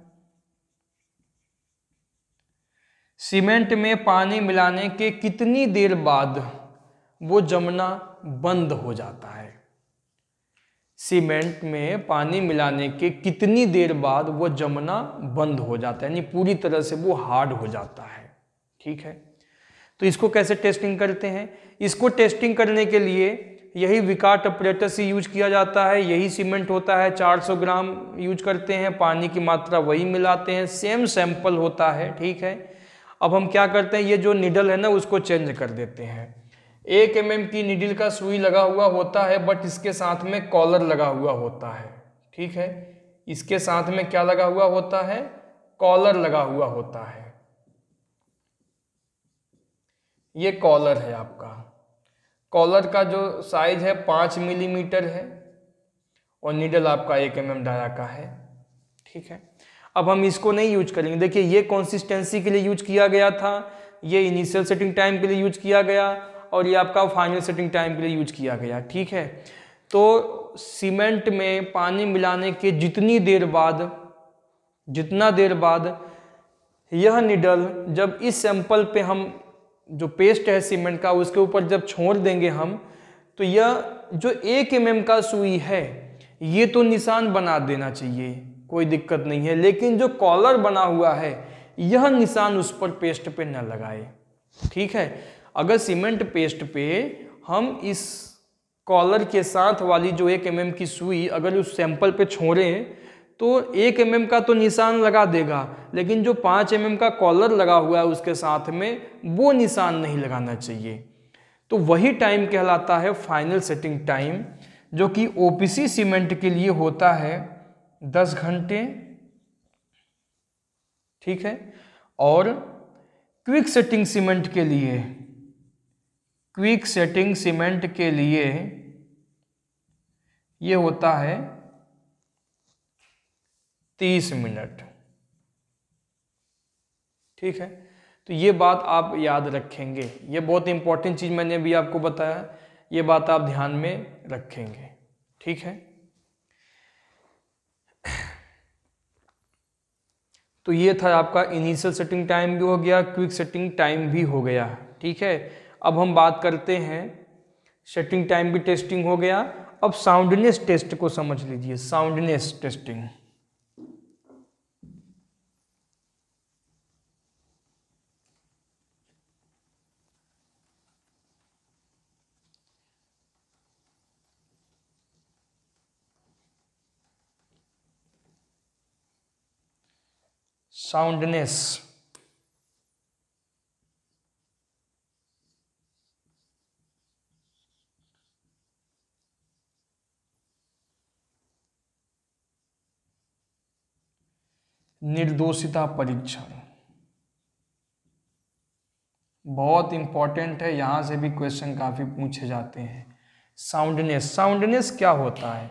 सीमेंट में पानी मिलाने के कितनी देर बाद वो जमना बंद हो जाता है सीमेंट में पानी मिलाने के कितनी देर बाद वो जमना बंद हो जाता है यानी पूरी तरह से वो हार्ड हो जाता है ठीक है तो इसको कैसे टेस्टिंग करते हैं इसको टेस्टिंग करने के लिए यही विकाट अपरेटस ही यूज किया जाता है यही सीमेंट होता है 400 ग्राम यूज करते हैं पानी की मात्रा वही मिलाते हैं सेम सैंपल होता है ठीक है अब हम क्या करते हैं ये जो निडल है ना उसको चेंज कर देते हैं एक एम mm की निडिल का सुई लगा हुआ होता है बट इसके साथ में कॉलर लगा हुआ होता है ठीक है इसके साथ में क्या लगा हुआ होता है कॉलर लगा हुआ होता है ये कॉलर है आपका कॉलर का जो साइज है पाँच मिलीमीटर है और नीडल आपका एक एम एम डाया का है ठीक है अब हम इसको नहीं यूज करेंगे देखिए ये कंसिस्टेंसी के लिए यूज किया गया था ये इनिशियल सेटिंग टाइम के लिए यूज किया गया और ये आपका फाइनल सेटिंग टाइम के लिए यूज किया गया ठीक है तो सीमेंट में पानी मिलाने के जितनी देर बाद जितना देर बाद यह निडल जब इस सैंपल पे हम जो पेस्ट है सीमेंट का उसके ऊपर जब छोड़ देंगे हम तो यह जो एक एम का सुई है ये तो निशान बना देना चाहिए कोई दिक्कत नहीं है लेकिन जो कॉलर बना हुआ है यह निशान उस पर पेस्ट पे न लगाए ठीक है अगर सीमेंट पेस्ट पे हम इस कॉलर के साथ वाली जो एक एम की सुई अगर उस सैंपल पे छोड़ें तो एक एम का तो निशान लगा देगा लेकिन जो पाँच एम का कॉलर लगा हुआ है उसके साथ में वो निशान नहीं लगाना चाहिए तो वही टाइम कहलाता है फाइनल सेटिंग टाइम जो कि ओ सीमेंट के लिए होता है दस घंटे ठीक है और क्विक सेटिंग सीमेंट के लिए क्विक सेटिंग सीमेंट के लिए ये होता है तीस मिनट ठीक है तो ये बात आप याद रखेंगे ये बहुत इंपॉर्टेंट चीज़ मैंने अभी आपको बताया ये बात आप ध्यान में रखेंगे ठीक है तो ये था आपका इनिशियल सेटिंग टाइम भी हो गया क्विक सेटिंग टाइम भी हो गया ठीक है अब हम बात करते हैं सेटिंग टाइम भी टेस्टिंग हो गया अब साउंडनेस टेस्ट को समझ लीजिए साउंडनेस टेस्टिंग soundness निर्दोषिता परीक्षण बहुत इंपॉर्टेंट है यहां से भी क्वेश्चन काफ़ी पूछे जाते हैं साउंडनेस साउंडनेस क्या होता है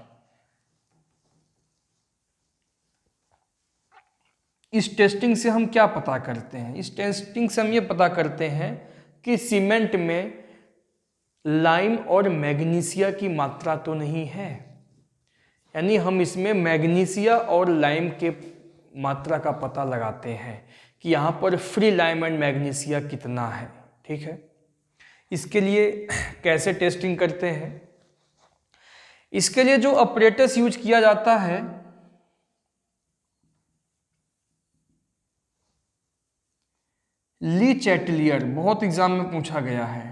इस टेस्टिंग से हम क्या पता करते हैं इस टेस्टिंग से हम ये पता करते हैं कि सीमेंट में लाइम और मैग्नीशिया की मात्रा तो नहीं है यानी हम इसमें मैग्नीशिया और लाइम के मात्रा का पता लगाते हैं कि यहाँ पर फ्री लाइम एंड मैग्नीशिया कितना है ठीक है इसके लिए कैसे टेस्टिंग करते हैं इसके लिए जो अपरेटस यूज किया जाता है ली चैटलियर बहुत एग्जाम में पूछा गया है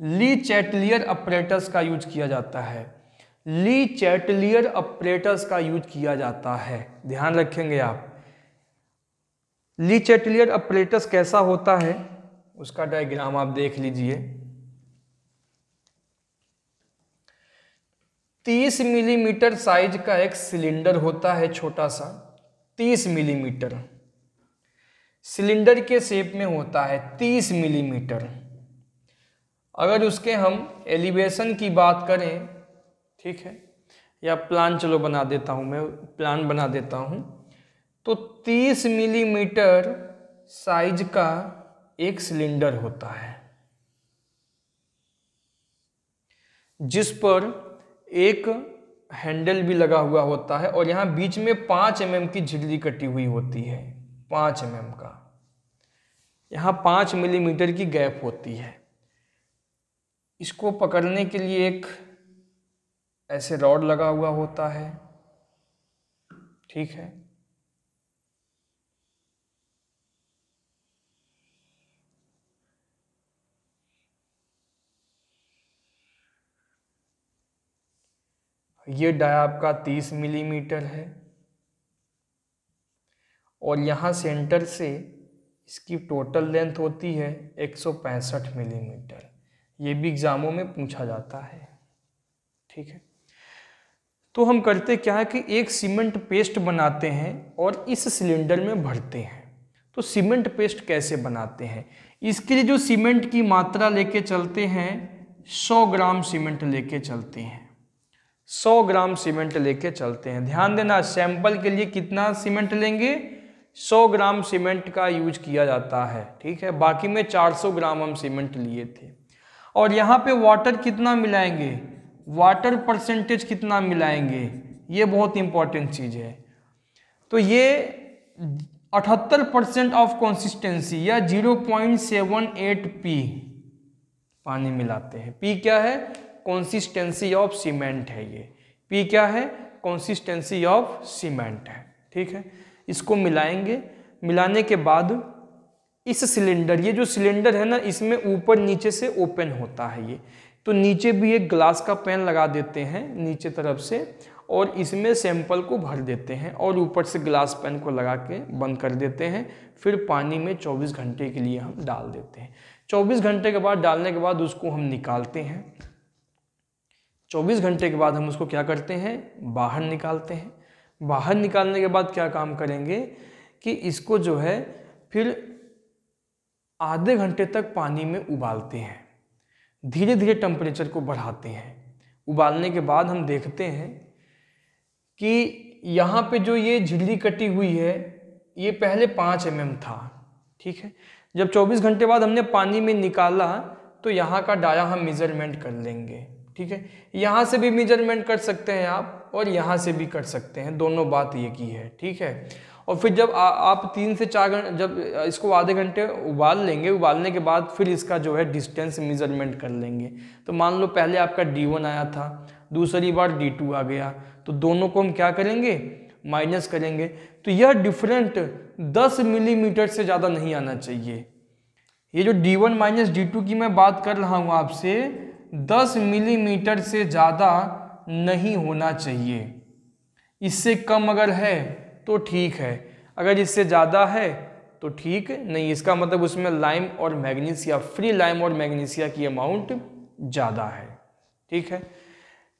ली चैटलियर अप्रेटस का यूज किया जाता है ली चैटलियर अप्रेटस का यूज किया जाता है ध्यान रखेंगे आप ली चैटलियर अप्रेटस कैसा होता है उसका डायग्राम आप देख लीजिए 30 मिलीमीटर साइज का एक सिलेंडर होता है छोटा सा 30 मिलीमीटर mm सिलेंडर के शेप में होता है 30 मिलीमीटर अगर उसके हम एलिवेशन की बात करें ठीक है या प्लान चलो बना देता हूँ मैं प्लान बना देता हूँ तो 30 मिलीमीटर साइज का एक सिलेंडर होता है जिस पर एक हैंडल भी लगा हुआ होता है और यहाँ बीच में पांच एम mm की झिल्ली कटी हुई होती है पाँच एम mm का यहाँ पाँच मिलीमीटर की गैप होती है इसको पकड़ने के लिए एक ऐसे रॉड लगा हुआ होता है ठीक है ये डाया आपका तीस मिलीमीटर है और यहाँ सेंटर से इसकी टोटल लेंथ होती है 165 मिलीमीटर ये भी एग्ज़ामों में पूछा जाता है ठीक है तो हम करते क्या है कि एक सीमेंट पेस्ट बनाते हैं और इस सिलेंडर में भरते हैं तो सीमेंट पेस्ट कैसे बनाते हैं इसके लिए जो सीमेंट की मात्रा लेके चलते हैं 100 ग्राम सीमेंट लेके चलते हैं 100 ग्राम सीमेंट लेके चलते हैं ध्यान देना सैंपल के लिए कितना सीमेंट लेंगे 100 ग्राम सीमेंट का यूज किया जाता है ठीक है बाकी में 400 ग्राम हम सीमेंट लिए थे और यहाँ पे वाटर कितना मिलाएंगे वाटर परसेंटेज कितना मिलाएंगे ये बहुत इंपॉर्टेंट चीज़ है तो ये अठहत्तर परसेंट ऑफ कंसिस्टेंसी या 0.78 पी पानी मिलाते हैं पी क्या है कंसिस्टेंसी ऑफ सीमेंट है ये पी क्या है कंसिस्टेंसी ऑफ सीमेंट है ठीक है इसको मिलाएंगे मिलाने के बाद इस सिलेंडर ये जो सिलेंडर है ना इसमें ऊपर नीचे से ओपन होता है ये तो नीचे भी एक ग्लास का पैन लगा देते हैं नीचे तरफ से और इसमें सैंपल को भर देते हैं और ऊपर से ग्लास पेन को लगा के बंद कर देते हैं फिर पानी में 24 घंटे के लिए हम डाल देते हैं 24 घंटे के बाद डालने के बाद उसको हम निकालते हैं 24 घंटे के बाद हम उसको क्या करते हैं बाहर निकालते हैं बाहर निकालने के बाद क्या काम करेंगे कि इसको जो है फिर आधे घंटे तक पानी में उबालते हैं धीरे धीरे टेम्परेचर को बढ़ाते हैं उबालने के बाद हम देखते हैं कि यहाँ पे जो ये झिल्ली कटी हुई है ये पहले पाँच एम था ठीक है जब 24 घंटे बाद हमने पानी में निकाला तो यहाँ का डाया हम मेज़रमेंट कर लेंगे ठीक है यहाँ से भी मेजरमेंट कर सकते हैं आप और यहाँ से भी कट सकते हैं दोनों बात ये की है ठीक है और फिर जब आ, आप तीन से चार घंटे जब इसको आधे घंटे उबाल लेंगे उबालने के बाद फिर इसका जो है डिस्टेंस मेजरमेंट कर लेंगे तो मान लो पहले आपका डी वन आया था दूसरी बार डी टू आ गया तो दोनों को हम क्या करेंगे माइनस करेंगे तो यह डिफरेंट 10 मिलीमीटर से ज़्यादा नहीं आना चाहिए ये जो D one minus D two की मैं बात कर रहा हूँ आपसे 10 मिलीमीटर से ज़्यादा नहीं होना चाहिए इससे कम अगर है तो ठीक है अगर इससे ज़्यादा है तो ठीक नहीं इसका मतलब उसमें लाइम और मैग्नीसिया फ्री लाइम और मैग्नीसिया की अमाउंट ज़्यादा है ठीक है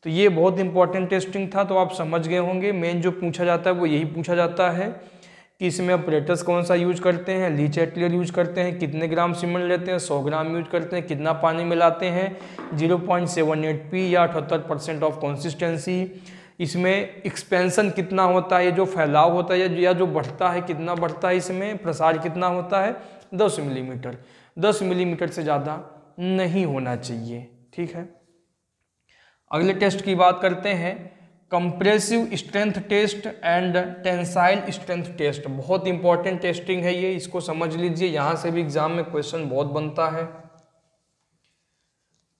तो ये बहुत इंपॉर्टेंट टेस्टिंग था तो आप समझ गए होंगे मेन जो पूछा जाता है वो यही पूछा जाता है कि इसमें ऑपरेटर्स कौन सा यूज करते हैं लीच एटलियर यूज करते हैं कितने ग्राम सीमेंट लेते हैं 100 ग्राम यूज करते हैं कितना पानी मिलाते हैं 0.78 पी या अठहत्तर परसेंट ऑफ कंसिस्टेंसी इसमें एक्सपेंसन कितना होता है जो फैलाव होता है या जो बढ़ता है कितना बढ़ता है इसमें प्रसार कितना होता है दस मिलीमीटर दस मिलीमीटर से ज़्यादा नहीं होना चाहिए ठीक है अगले टेस्ट की बात करते हैं compressive strength test and tensile strength test बहुत इंपॉर्टेंट टेस्टिंग है ये इसको समझ लीजिए यहाँ से भी एग्जाम में क्वेश्चन बहुत बनता है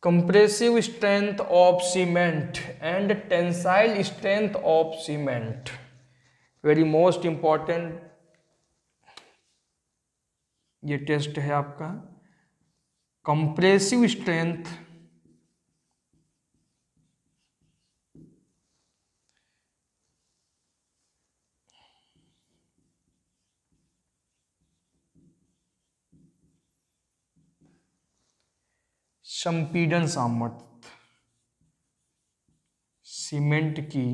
compressive strength of cement and tensile strength of cement very most important ये टेस्ट है आपका कंप्रेसिव स्ट्रेंथ संपीडन सामर्थ्य सीमेंट की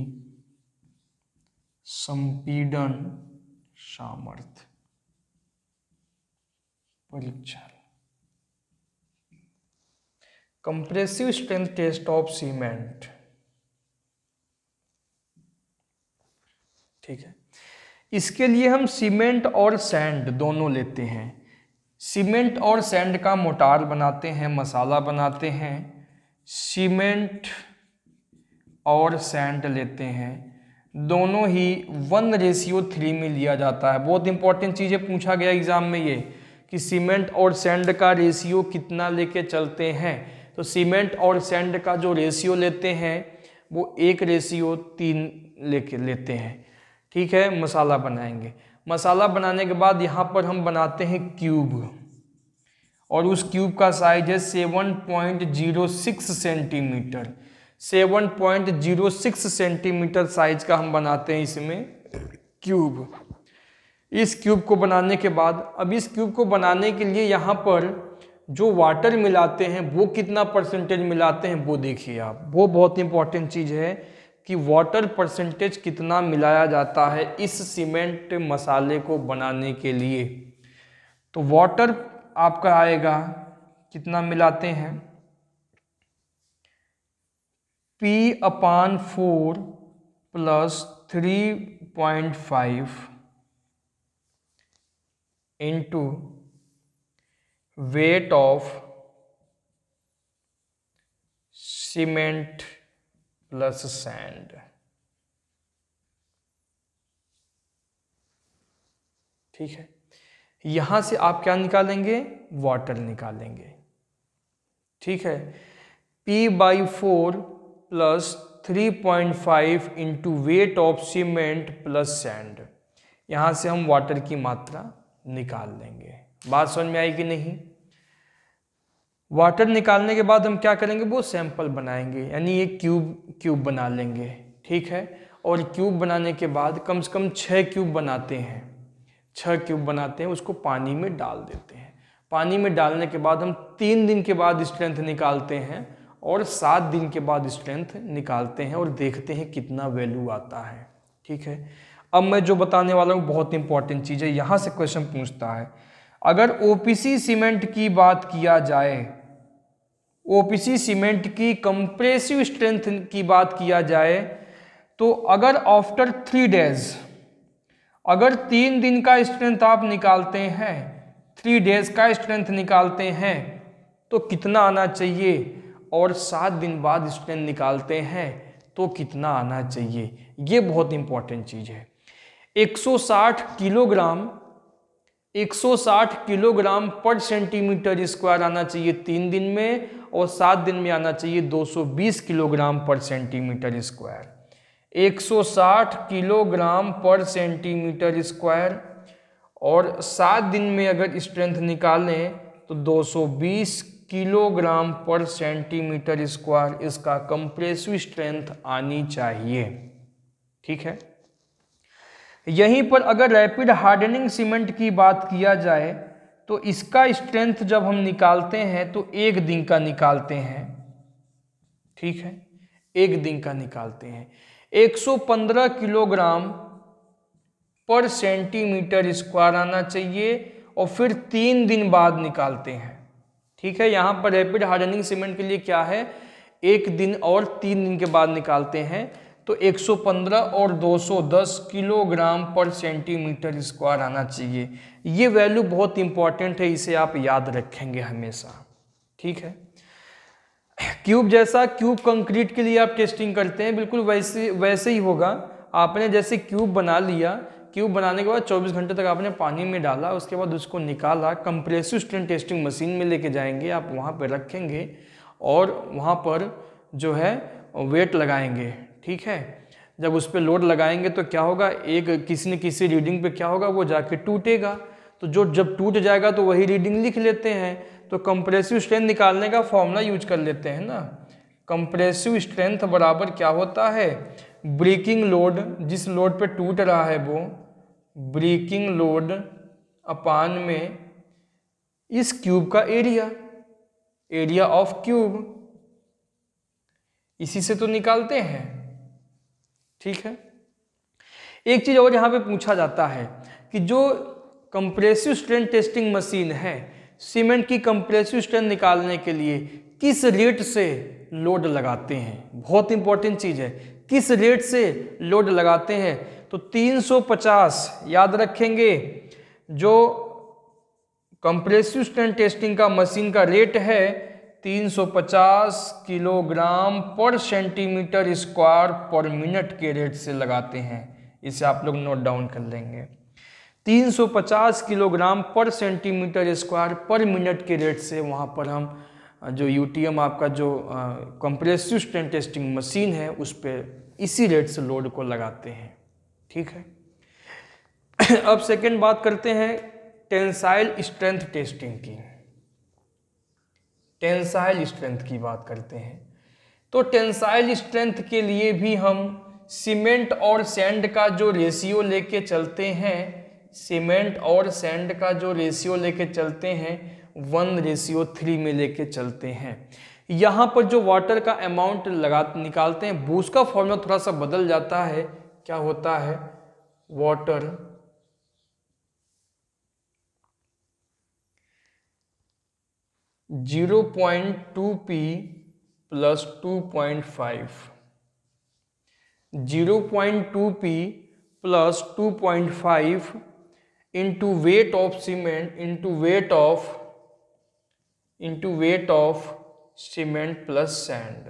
संपीडन सामर्थ्य परीक्षा compressive strength test of cement ठीक है इसके लिए हम सीमेंट और सैंड दोनों लेते हैं सीमेंट और सैंड का मोटार बनाते हैं मसाला बनाते हैं सीमेंट और सैंड लेते हैं दोनों ही वन रेशियो थ्री में लिया जाता है बहुत इंपॉर्टेंट चीज़ें पूछा गया एग्ज़ाम में ये कि सीमेंट और सैंड का रेशियो कितना लेके चलते हैं तो सीमेंट और सैंड का जो रेशियो लेते हैं वो एक रेशियो तीन लेके लेते हैं ठीक है मसाला बनाएंगे मसाला बनाने के बाद यहाँ पर हम बनाते हैं क्यूब और उस क्यूब का साइज है seven point zero six centimetre seven point zero six centimetre size का हम बनाते हैं इसमें क्यूब इस क्यूब को बनाने के बाद अब इस क्यूब को बनाने के लिए यहाँ पर जो वाटर मिलाते हैं वो कितना परसेंटेज मिलाते हैं वो देखिए आप वो बहुत इंपॉर्टेंट चीज़ है कि वाटर परसेंटेज कितना मिलाया जाता है इस सीमेंट मसाले को बनाने के लिए तो वाटर आपका आएगा कितना मिलाते हैं P upon four plus three point five into weight of cement plus sand ठीक है यहां से आप क्या निकालेंगे वाटर निकालेंगे ठीक है P by four plus three point five into weight of cement plus sand यहां से हम वाटर की मात्रा निकाल लेंगे बात समझ में आई कि नहीं वाटर निकालने के बाद हम क्या करेंगे वो सैंपल बनाएंगे यानी एक क्यूब क्यूब बना लेंगे ठीक है और क्यूब बनाने के बाद कम से कम छः क्यूब बनाते हैं छः क्यूब बनाते हैं उसको पानी में डाल देते हैं पानी में डालने के बाद हम तीन दिन के बाद स्ट्रेंथ निकालते हैं और सात दिन के बाद स्ट्रेंथ निकालते हैं और देखते हैं कितना वैल्यू आता है ठीक है अब मैं जो बताने वाला हूँ बहुत इंपॉर्टेंट चीज़ है यहाँ से क्वेश्चन पूछता है अगर ओपीसी सीमेंट की बात किया जाए ओपीसी सीमेंट की कंप्रेसिव स्ट्रेंथ की बात किया जाए तो अगर आफ्टर थ्री डेज अगर तीन दिन का स्ट्रेंथ आप निकालते हैं थ्री डेज का स्ट्रेंथ निकालते हैं तो कितना आना चाहिए और सात दिन बाद स्ट्रेंथ निकालते हैं तो कितना आना चाहिए ये बहुत इंपॉर्टेंट चीज़ है 160 kilogram 160 kilogram per centimetre square आना चाहिए तीन दिन में और सात दिन में आना चाहिए 220 kilogram per centimetre square 160 kilogram per centimetre square और सात दिन में अगर स्ट्रेंथ निकालें तो 220 किलोग्राम पर सेंटीमीटर स्क्वायर इसका कंप्रेसिव स्ट्रेंथ आनी चाहिए ठीक है यहीं पर अगर रैपिड हार्डनिंग सीमेंट की बात किया जाए तो इसका स्ट्रेंथ जब हम निकालते हैं तो एक दिन का निकालते हैं ठीक है एक दिन का निकालते हैं 115 किलोग्राम पर सेंटीमीटर स्क्वायर आना चाहिए और फिर तीन दिन बाद निकालते हैं ठीक है यहाँ पर रैपिड हार्डनिंग सीमेंट के लिए क्या है एक दिन और तीन दिन के बाद निकालते हैं तो 115 और 210 किलोग्राम पर सेंटीमीटर स्क्वायर आना चाहिए ये वैल्यू बहुत इंपॉर्टेंट है इसे आप याद रखेंगे हमेशा ठीक है क्यूब जैसा क्यूब कंक्रीट के लिए आप टेस्टिंग करते हैं बिल्कुल वैसे वैसे ही होगा आपने जैसे क्यूब बना लिया क्यूब बनाने के बाद 24 घंटे तक आपने पानी में डाला उसके बाद उसको निकाला कंप्रेसिव स्ट्रेंथ टेस्टिंग मशीन में लेके जाएंगे आप वहाँ पर रखेंगे और वहाँ पर जो है वेट लगाएंगे ठीक है जब उस पर लोड लगाएंगे तो क्या होगा एक किसी न किसी रीडिंग पे क्या होगा वो जाके टूटेगा तो जो जब टूट जाएगा तो वही रीडिंग लिख लेते हैं तो कंप्रेसिव स्ट्रेंथ निकालने का फॉर्मूला यूज कर लेते हैं ना कंप्रेसिव स्ट्रेंथ बराबर क्या होता है ब्रेकिंग लोड जिस लोड पे टूट रहा है वो ब्रेकिंग लोड अपान में इस क्यूब का एरिया एरिया ऑफ क्यूब इसी से तो निकालते हैं ठीक है एक चीज़ और यहाँ पे पूछा जाता है कि जो कंप्रेसिव स्ट्रेंथ टेस्टिंग मशीन है सीमेंट की कंप्रेसिव स्ट्रेंथ निकालने के लिए किस रेट से लोड लगाते हैं बहुत इंपॉर्टेंट चीज़ है किस रेट से लोड लगाते हैं तो 350 याद रखेंगे जो कंप्रेसिव स्ट्रेंथ टेस्टिंग का मशीन का रेट है 350 kilogram per centimetre square per minute के रेट से लगाते हैं इसे आप लोग नोट डाउन कर लेंगे 350 kilogram per centimetre square per minute के रेट से वहाँ पर हम जो यूटीएम आपका जो कंप्रेसिव स्ट्रेन टेस्टिंग मशीन है उस पर इसी रेट से लोड को लगाते हैं ठीक है अब सेकेंड बात करते हैं टेंसाइल स्ट्रेंथ टेस्टिंग की टेंसाइल स्ट्रेंथ की बात करते हैं तो टेंसाइल स्ट्रेंथ के लिए भी हम सीमेंट और सैंड का जो रेशियो लेके चलते हैं सीमेंट और सैंड का जो रेशियो लेके चलते हैं वन रेशियो थ्री में लेके चलते हैं यहाँ पर जो वाटर का अमाउंट लगा निकालते हैं बूस का फॉर्मूला थोड़ा सा बदल जाता है क्या होता है water zero point two P plus two point five zero point two P plus two point five into weight of cement into weight of into weight of cement plus sand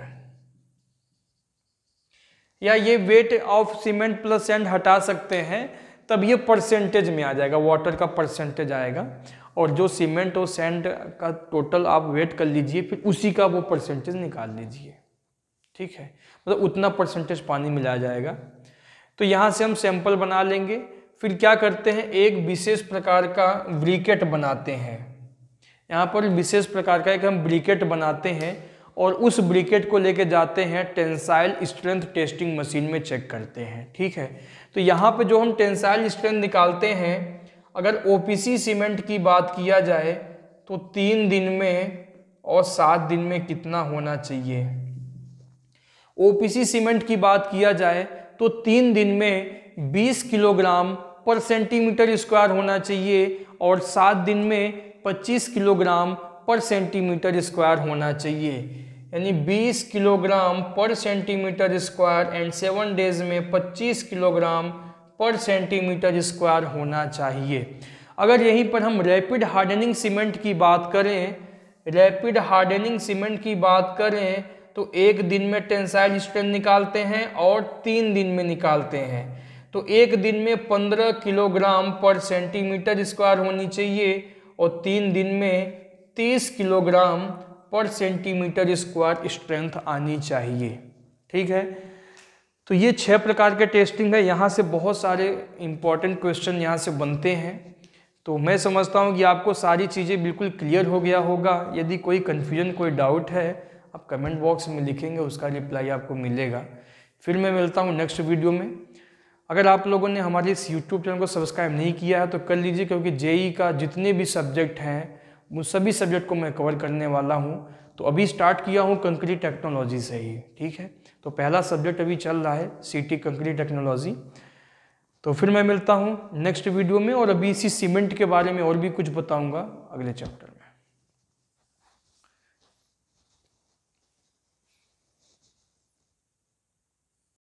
या ये weight of cement plus sand हटा सकते हैं तब ये percentage में आ जाएगा water का परसेंटेज आएगा और जो सीमेंट और सैंड का टोटल आप वेट कर लीजिए फिर उसी का वो परसेंटेज निकाल लीजिए ठीक है मतलब उतना परसेंटेज पानी मिला जाएगा तो यहाँ से हम सैंपल बना लेंगे फिर क्या करते हैं एक विशेष प्रकार का ब्रिकेट बनाते हैं यहाँ पर विशेष प्रकार का एक हम ब्रिकेट बनाते हैं और उस ब्रिकेट को लेके जाते हैं टेंसाइल स्ट्रेंथ टेस्टिंग मशीन में चेक करते हैं ठीक है तो यहाँ पे जो हम टेंसाइल स्ट्रेंथ निकालते हैं अगर ओपीसी सीमेंट की बात किया जाए तो तीन दिन में और सात दिन में कितना होना चाहिए ओपीसी सीमेंट की बात किया जाए तो तीन दिन में 20 किलोग्राम पर सेंटीमीटर स्क्वायर होना चाहिए और सात दिन में 25 किलोग्राम पर सेंटीमीटर स्क्वायर होना चाहिए यानी 20 kilogram per centimetre square and seven days में 25 किलोग्राम पर सेंटीमीटर स्क्वायर होना चाहिए अगर यहीं पर हम रैपिड हार्डनिंग सीमेंट की बात करें रैपिड हार्डनिंग सीमेंट की बात करें तो एक दिन में टेंसाइल स्ट्रेंथ निकालते हैं और तीन दिन में निकालते हैं तो एक दिन में पंद्रह किलोग्राम पर सेंटीमीटर स्क्वायर होनी चाहिए और तीन दिन में तीस kilogram per centimetre square strength आनी चाहिए ठीक है तो ये छः प्रकार के टेस्टिंग है यहाँ से बहुत सारे इम्पॉर्टेंट क्वेश्चन यहाँ से बनते हैं तो मैं समझता हूँ कि आपको सारी चीज़ें बिल्कुल क्लियर हो गया होगा यदि कोई कन्फ्यूजन कोई डाउट है आप कमेंट बॉक्स में लिखेंगे उसका रिप्लाई आपको मिलेगा फिर मैं मिलता हूँ नेक्स्ट वीडियो में अगर आप लोगों ने हमारे इस यूट्यूब चैनल को सब्सक्राइब नहीं किया है तो कर लीजिए क्योंकि जेई e का जितने भी सब्जेक्ट हैं उन सभी सब्जेक्ट को मैं कवर करने वाला हूँ तो अभी स्टार्ट किया हूँ कंक्रीट टेक्नोलॉजी से ही ठीक है तो पहला सब्जेक्ट अभी चल रहा है सिटी कंक्रीट टेक्नोलॉजी तो फिर मैं मिलता हूँ नेक्स्ट वीडियो में और अभी इसी सीमेंट के बारे में और भी कुछ बताऊँगा अगले चैप्टर